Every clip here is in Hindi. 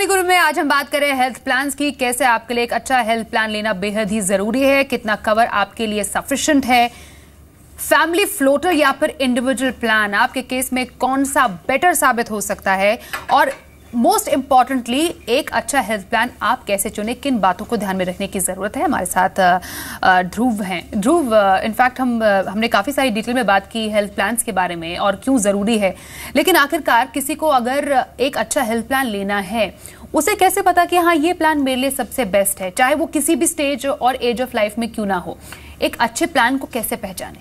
मनी गुरु में आज हम बात कर रहे हैं हेल्थ प्लान की कैसे आपके लिए एक अच्छा हेल्थ प्लान लेना बेहद ही जरूरी है कितना कवर आपके लिए सफिशियंट है फैमिली फ्लोटर या फिर इंडिविजुअल प्लान आपके केस में कौन सा बेटर साबित हो सकता है और मोस्ट इम्पॉर्टेंटली एक अच्छा हेल्थ प्लान आप कैसे चुने किन बातों को ध्यान में रखने की ज़रूरत है हमारे साथ ध्रुव हैं ध्रुव इनफैक्ट हम हमने काफ़ी सारी डिटेल में बात की हेल्थ प्लान्स के बारे में और क्यों ज़रूरी है लेकिन आखिरकार किसी को अगर एक अच्छा हेल्थ प्लान लेना है उसे कैसे पता कि हाँ ये प्लान मेरे लिए सबसे बेस्ट है चाहे वो किसी भी स्टेज और एज ऑफ लाइफ में क्यों ना हो एक अच्छे प्लान को कैसे पहचाने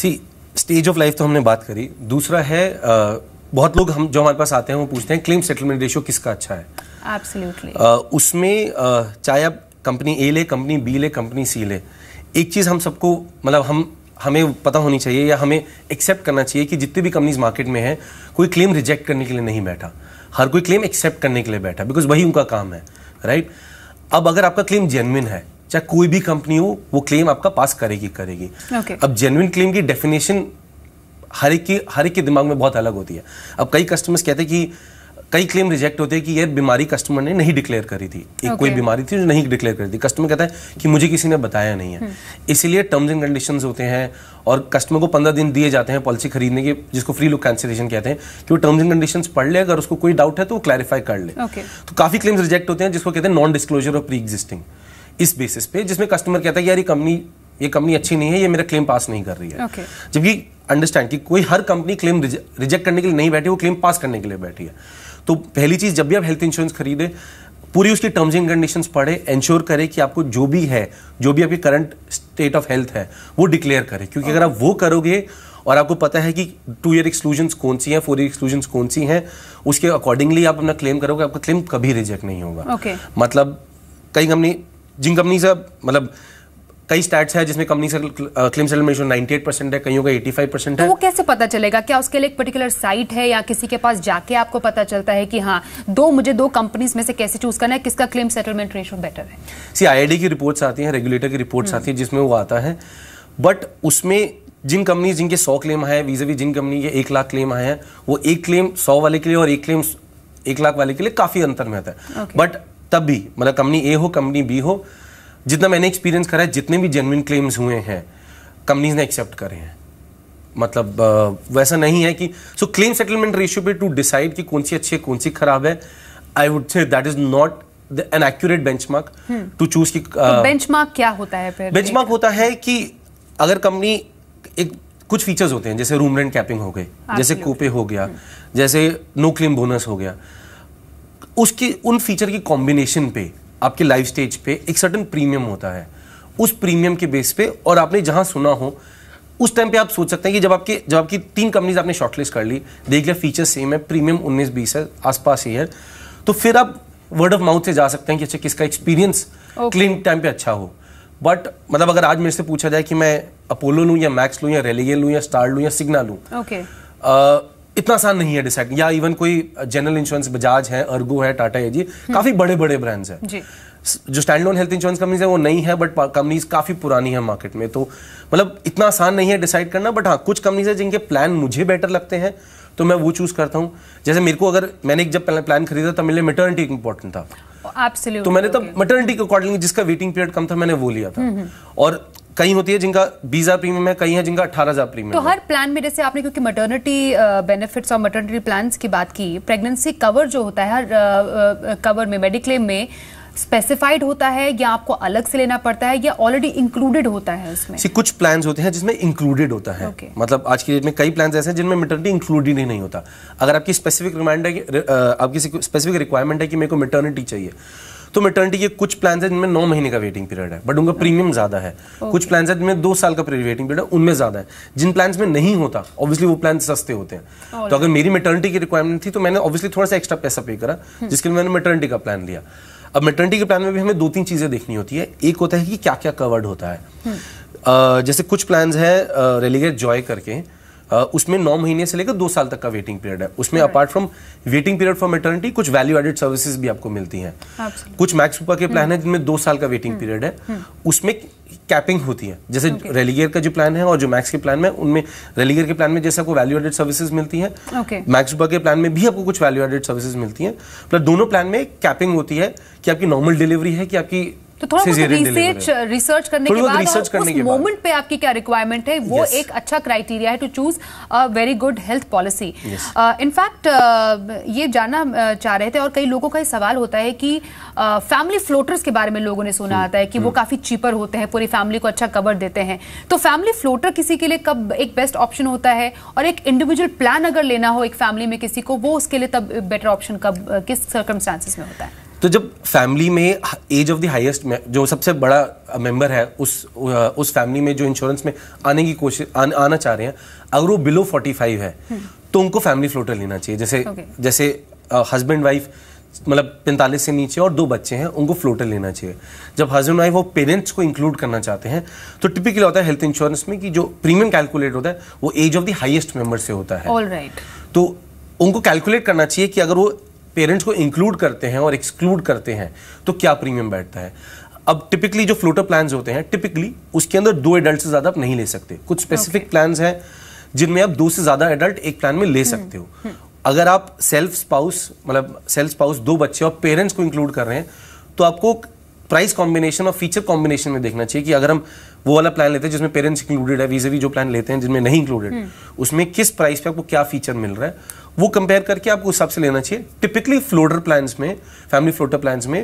सी स्टेज ऑफ लाइफ तो हमने बात करी दूसरा है आ, बहुत लोग हम जो हमारे पास आते हैं वो पूछते हैं क्लेम सेटलमेंट रेशियो किसका अच्छा है एब्सोल्युटली uh, उसमें uh, चाहे आप कंपनी ए ले कंपनी बी ले कंपनी सी ले एक चीज़ हम सबको मतलब हम हमें पता होनी चाहिए या हमें एक्सेप्ट करना चाहिए कि जितनी भी कंपनीज मार्केट में हैं कोई क्लेम रिजेक्ट करने के लिए नहीं बैठा हर कोई क्लेम एक्सेप्ट करने के लिए बैठा बिकॉज वही उनका काम है राइट अब अगर आपका क्लेम जेनविन है चाहे कोई भी कंपनी हो वो क्लेम आपका पास करेगी करेगी okay. अब जेन्युन क्लेम की डेफिनेशन हर एक की हर एक के दिमाग में बहुत अलग होती है अब कई कस्टमर्स कहते हैं कि कई क्लेम रिजेक्ट होते हैं कि ये बीमारी कस्टमर ने नहीं डिक्लेयर करी थी एक okay. कोई बीमारी थी जो नहीं डिक्लेयर करी थी कस्टमर कहता है कि मुझे किसी ने बताया नहीं है हम्म। इसीलिए टर्म्स एंड कंडीशन होते हैं और कस्टमर को पंद्रह दिन दिए जाते हैं पॉलिसी खरीदने के जिसको फ्री लुक कैंसिलेशन कहते हैं कि वो टर्म्स एंड कंडीशन पढ़ ले अगर उसको कोई डाउट है तो वो क्लैरिफाई कर ले okay. तो काफी क्लेम्स रिजेक्ट होते हैं जिसको कहते हैं नॉन डिस्कलोजर और प्री एग्जिस्टिंग इस बेसिस पे जिसमें कस्टमर कहता है कि यार ये कंपनी ये कंपनी अच्छी नहीं है ये मेरा क्लेम पास नहीं कर रही है okay. जबकि अंडरस्टैंड कि कोई हर कंपनी क्लेम रिजेक्ट करने के लिए नहीं बैठी वो क्लेम पास करने के लिए बैठी है तो पहली चीज जब भी आप हेल्थ इंश्योरेंस खरीदे पूरी उसकी टर्म्स एंड कंडीशन पढ़े इंश्योर करें कि आपको जो भी है जो भी आपकी करंट स्टेट ऑफ हेल्थ है वो डिक्लेयर करें क्योंकि अगर आप वो करोगे और आपको पता है कि टू ईयर एक्सक्लूजन कौन सी हैं फोर ईयर एक्सक्लूजन कौन सी हैं उसके अकॉर्डिंगली आप अपना क्लेम करोगे आपका क्लेम कभी रिजेक्ट नहीं होगा okay. मतलब कई कंपनी जिन कंपनी से मतलब कई स्टैट्स है जिसमें कंपनी से claim settlement ninety eight percent है कईयों का फाइव परसेंट तो है तो वो कैसे पता चलेगा क्या उसके लिए एक पर्टिकुलर साइट है या किसी के पास जाके आपको पता चलता है कि हाँ दो मुझे दो कंपनीज में से कैसे चूज करना है किसका क्लेम सेटलमेंट रेशो बेटर है सी आई की रिपोर्ट आती है रेगुलेटर की रिपोर्ट हम्म। आती है जिसमें वो आता है बट उसमें जिन कंपनी जिनके सौ क्लेम आए हैं वीजा वी जिन कंपनी के एक लाख क्लेम आए हैं वो एक क्लेम सौ वाले के लिए और एक क्लेम एक लाख वाले के लिए काफी अंतर में आता है बट तब भी मतलब कंपनी ए हो कंपनी बी हो जितना मैंने एक्सपीरियंस करा है जितने भी जेनविन क्लेम्स हुए हैं कंपनीज ने एक्सेप्ट करे हैं मतलब वैसा नहीं है कि सो क्लेम सेटलमेंट रेशियो पे टू डिसाइड कि कौन सी अच्छी है कौन सी खराब है I would say that is not an accurate mark to choose की बेंच मार्क क्या होता है फिर मार्क होता है कि अगर कंपनी एक कुछ फीचर्स होते हैं जैसे रूम रेंट कैपिंग हो गई हाँ, जैसे कोपे हो गया जैसे नो क्लेम बोनस हो गया उसकी उन फीचर की कॉम्बिनेशन पे आपके लाइफ स्टेज पे एक सर्टन प्रीमियम होता है उस प्रीमियम के बेस पे और आपने जहाँ सुना हो उस टाइम पे आप सोच सकते हैं कि जब आपके जब आपकी तीन कंपनीज आपने शॉर्टलिस्ट कर ली देख लिया फीचर सेम है प्रीमियम उन्नीस बीस है आसपास ही है तो फिर आप वर्ड ऑफ माउथ से जा सकते हैं कि अच्छा किसका एक्सपीरियंस क्लीन टाइम पे अच्छा हो बट मतलब अगर आज मेरे से पूछा जाए कि मैं अपोलो लूँ या मैक्स लूँ या रेलिगे लूँ या स्टार लूँ या सिग्ना लूँ okay. इतना आसान नहीं है डिसाइड या इवन कोई जनरल इंश्योरेंस बजाज है अर्गो है टाटा है जी हम्म। काफी बड़े बड़े ब्रांड्स हैं जो standalone health insurance companies है वो नहीं है बट कंपनीज काफी पुरानी है मार्केट में तो मतलब इतना आसान नहीं है डिसाइड करना बट हाँ कुछ कंपनीज है जिनके प्लान मुझे बेटर लगते हैं तो मैं वो चूज करता हूँ जैसे मेरे को अगर मैंने एक जब प्लान खरीदा था मेरे लिए मेटर्निटी इंपॉर्टेंट था Absolutely, तो मैंने okay. तब मेटर्निटी के अकॉर्डिंग जिसका वेटिंग पीरियड कम था मैंने वो लिया था हम्म, हम्म। और कई होती है जिनका बीजा प्रीमियम है कई है जिनका अठारह हजार प्रीमियम तो हर प्लान में जैसे आपने क्योंकि मटर्निटी बेनिफिट्स और मटर्निटी प्लान की बात की प्रेगनेंसी कवर जो होता है हर कवर में मेडिक्लेम में स्पेसिफाइड होता है या आपको अलग से लेना पड़ता है या ऑलरेडी इंक्लूडेड होता है उसमें सी कुछ प्लान होते हैं जिसमें इंक्लूडेड होता है okay. मतलब आज की डेट में कई प्लान ऐसे हैं जिनमें मेटर्निटी इंक्लूडेड ही नहीं होता अगर आपकी स्पेसिफिक रिमाइंड है आपकी स्पेसिफिक रिक्वायरमेंट है कि मेरे को मेटर्निटी चाहिए तो मेटर्निटी के कुछ प्लान है जिनमें नौ महीने का वेटिंग पीरियड है बट उनका प्रीमियम हाँ। ज्यादा है कुछ प्लान है जिनमें दो साल का वेटिंग पीरियड है उनमें ज्यादा है जिन प्लान में नहीं होता ऑब्वियसली वो प्लान सस्ते होते हैं तो अगर मेरी मेटर्निटी की रिक्वायरमेंट थी तो मैंने ऑब्वियसली थोड़ा सा एक्स्ट्रा पैसा पे करा हम्म। जिसके लिए मैंने मेटर्निटी का प्लान लिया अब मेटर्निटी के प्लान में भी हमें दो तीन चीजें देखनी होती है एक होता है कि क्या क्या कवर्ड होता है हम्म। जैसे कुछ प्लान है रेलीगेट जॉय करके उसमें नौ महीने से लेकर दो साल तक का वेटिंग पीरियड है उसमें apart from waiting period for maternity कुछ वैल्यू एडेड सर्विसेज भी आपको मिलती हैं कुछ मैक्स मैक्सुपा के प्लान hmm. है जिनमें दो साल का वेटिंग पीरियड hmm. है hmm. उसमें कैपिंग होती है जैसे okay. रेलीगियर का जो प्लान है और जो मैक्स के प्लान में उनमें रेलीगियर के प्लान में जैसे आपको वैल्यू एडेड सर्विसेज मिलती है okay. मैक्सुपा के प्लान में भी आपको कुछ वैल्यू एडेड सर्विसेज मिलती है प्लस दोनों प्लान में कैपिंग होती है कि आपकी नॉर्मल डिलीवरी है कि आपकी तो थोड़ा रिसर्च रिसर्च करने के बाद उस मोमेंट पे आपकी क्या रिक्वायरमेंट है वो एक अच्छा क्राइटेरिया है to choose a very good health policy in fact ये जानना uh, चाह रहे थे और कई लोगों का ये सवाल होता है कि फैमिली uh, फ्लोटर्स के बारे में लोगों ने सुना हम्म, आता है कि वो हम्म। काफी चीपर होते हैं पूरी फैमिली को अच्छा कवर देते हैं तो फैमिली फ्लोटर किसी के लिए कब एक बेस्ट ऑप्शन होता है और एक इंडिविजुअल प्लान अगर लेना हो एक फैमिली में किसी को वो उसके लिए तब बेटर ऑप्शन कब uh, किस सर्कमस्टांसिस में होता है तो जब फैमिली में एज ऑफ द हाईएस्ट में जो सबसे बड़ा मेंबर है उस उस फैमिली में जो इंश्योरेंस में आने की कोशिश आ, आना चाह रहे हैं अगर वो बिलो 45 है हम्म। तो उनको फैमिली फ्लोटर लेना चाहिए जैसे okay. जैसे हस्बैंड वाइफ मतलब पैंतालीस से नीचे और दो बच्चे हैं उनको फ्लोटर लेना चाहिए जब हस्बैंड वाइफ वो पेरेंट्स को इंक्लूड करना चाहते हैं तो टिपिकली होता है हेल्थ इंश्योरेंस में कि जो प्रीमियम कैलकुलेट होता है वो age of the highest member से होता है right. तो उनको कैलकुलेट करना चाहिए कि अगर वो पेरेंट्स को इंक्लूड करते हैं और एक्सक्लूड करते हैं तो क्या प्रीमियम बैठता है अब टिपिकली जो फ्लोटर प्लान्स होते हैं टिपिकली उसके अंदर दो एडल्ट से ज़्यादा आप नहीं ले सकते कुछ स्पेसिफिक okay. है हैं जिनमें आप दो से ज़्यादा एडल्ट एक प्लान में ले हम्म, सकते हो हम्म। अगर आप सेल्फ स्पाउस मतलब सेल्फ स्पाउस दो बच्चे और पेरेंट्स को इंक्लूड कर रहे हैं तो आपको प्राइस कॉम्बिनेशन और फीचर कॉम्बिनेशन में देखना चाहिए कि अगर हम वो वाला प्लान लेते हैं जिसमें पेरेंट्स इंक्लूडेड है वीजे वी जो प्लान लेते हैं जिनमें नहीं इंक्लूडेड हम्म। उसमें किस प्राइस पे आपको क्या फीचर मिल रहा है वो कंपेयर करके आपको उस हिसाब से लेना चाहिए टिपिकली फ्लोटर प्लान में फैमिली फ्लोटर प्लान में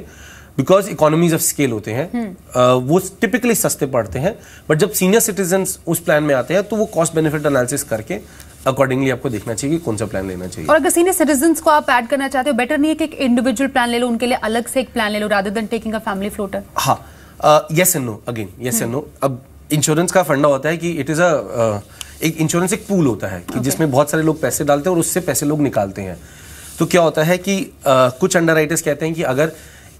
बिकॉज इकोनॉमीज ऑफ स्केल होते हैं hmm. वो टिपिकली सस्ते पड़ते हैं बट जब सीनियर सिटीजन उस प्लान में आते हैं तो वो कॉस्ट बेनिफिट एनालिसिस करके अकॉर्डिंगली आपको देखना चाहिए कि कौन सा प्लान लेना चाहिए और अगर सीनियर सिटीजन को आप ऐड करना चाहते हो बेटर नहीं है कि एक इंडिविजुअल प्लान ले लो उनके लिए अलग से एक प्लान ले लो rather than taking a family floater हाँ yes and no again yes and no अब इंश्योरेंस का फंडा होता है कि इट इज़ अ एक इंश्योरेंस एक पूल होता है कि okay. जिसमें बहुत सारे लोग पैसे डालते हैं और उससे पैसे लोग निकालते हैं तो क्या होता है कि आ, कुछ अंडर कहते हैं कि अगर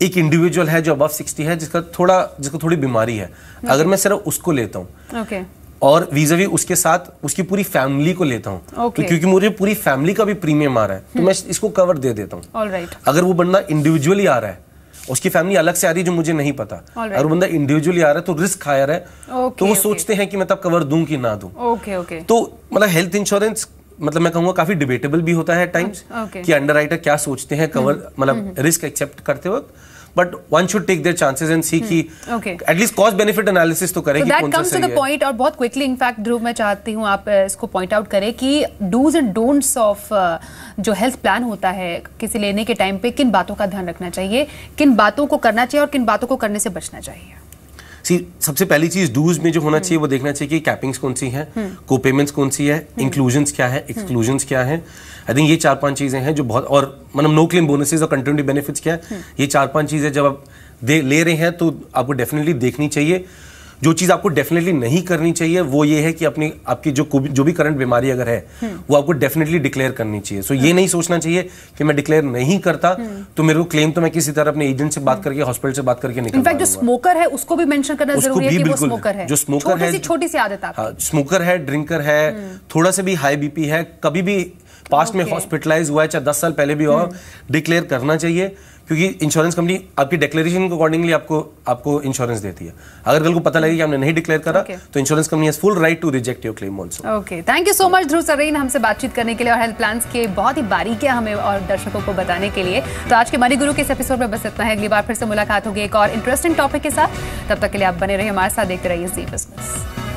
एक इंडिविजुअल है जो अब सिक्सटी है जिसका थोड़ा जिसको थोड़ी बीमारी है okay. अगर मैं सिर्फ उसको लेता हूँ okay. और वीजा उसके साथ उसकी पूरी फैमिली को लेता हूँ तो okay. तो क्योंकि मुझे पूरी फैमिली का भी प्रीमियम आ रहा है तो hmm. मैं इसको कवर दे देता हूँ right. अगर वो बंदा इंडिविजुअली आ रहा है उसकी फैमिली अलग से आ रही है जो मुझे नहीं पता right. अगर बंदा इंडिविजुअली आ रहा है तो रिस्क हायर है okay, तो वो okay. सोचते हैं कि मैं तब कवर दूं कि ना दू ओके okay. तो मतलब हेल्थ इंश्योरेंस मतलब मैं कहूंगा काफी डिबेटेबल भी होता है टाइम्स कि अंडर क्या सोचते हैं कवर hmm, मतलब रिस्क hmm, एक्सेप्ट करते वक्त but one should take their chances and see की एटलीस्ट कॉस्ट बेनिफिट एनालिसिस तो करें so कि कौन सा पॉइंट और बहुत क्विकली इनफैक्ट ध्रुव मैं चाहती हूँ आप इसको पॉइंट आउट करें कि डूज एंड डोंट्स ऑफ जो हेल्थ प्लान होता है किसी लेने के टाइम पे किन बातों का ध्यान रखना चाहिए किन बातों को करना चाहिए और किन बातों को करने से बचना चाहिए सी सबसे पहली चीज डूज में जो होना हम्म। चाहिए वो देखना चाहिए कि कैपिंग्स कौन सी है को पेमेंट्स कौन सी है इंक्लूजन हम्म। क्या है एक्सक्लूजन हम्म। क्या है आई थिंक ये चार पांच चीजें हैं जो बहुत और मतलब नो क्लेम बोनसेस और कंटिन्यू बेनिफिट्स क्या है ये चार पांच चीजें जब आप दे ले रहे हैं तो आपको डेफिनेटली देखनी चाहिए जो चीज़ आपको डेफिनेटली नहीं करनी चाहिए वो ये है कि अपनी आपकी जो जो भी करंट बीमारी अगर है हम्म। वो आपको डेफिनेटली डिक्लेयर करनी चाहिए सो so ये हम्म। नहीं सोचना चाहिए कि मैं डिक्लेयर नहीं करता हम्म। तो मेरे को क्लेम तो मैं किसी तरह अपने एजेंट से बात करके हॉस्पिटल से बात करके निकल जो स्मोकर है उसको भी मेंशन करना जरूरी है कि वो स्मोकर है जो स्मोकर है छोटी सी आदत हाँ, है स्मोकर है ड्रिंकर है थोड़ा सा भी हाई बीपी है कभी भी पास्ट में हॉस्पिटलाइज हुआ है चाहे दस साल पहले भी और डिक्लेयर करना चाहिए क्योंकि इंश्योरेंस कंपनी आपकी डिक्लेरेशन के अकॉर्डिंगली आपको आपको इंश्योरेंस देती है अगर कल को पता लगे कि हमने नहीं डिक्लेयर करा okay. तो insurance company has full right to reject your claim also okay thank you so much Dhruv Saren हमसे बातचीत करने के लिए और हेल्थ प्लान्स के बहुत ही बारीकियां हमें और दर्शकों को बताने के लिए तो आज के मनी गुरु के इस एपिसोड में बस इतना है अगली बार फिर से मुलाकात होगी एक और इंटरेस्टिंग टॉपिक के साथ तब तक के लिए आप बने रहिए हमारे साथ देखते रहिए जी बिजनेस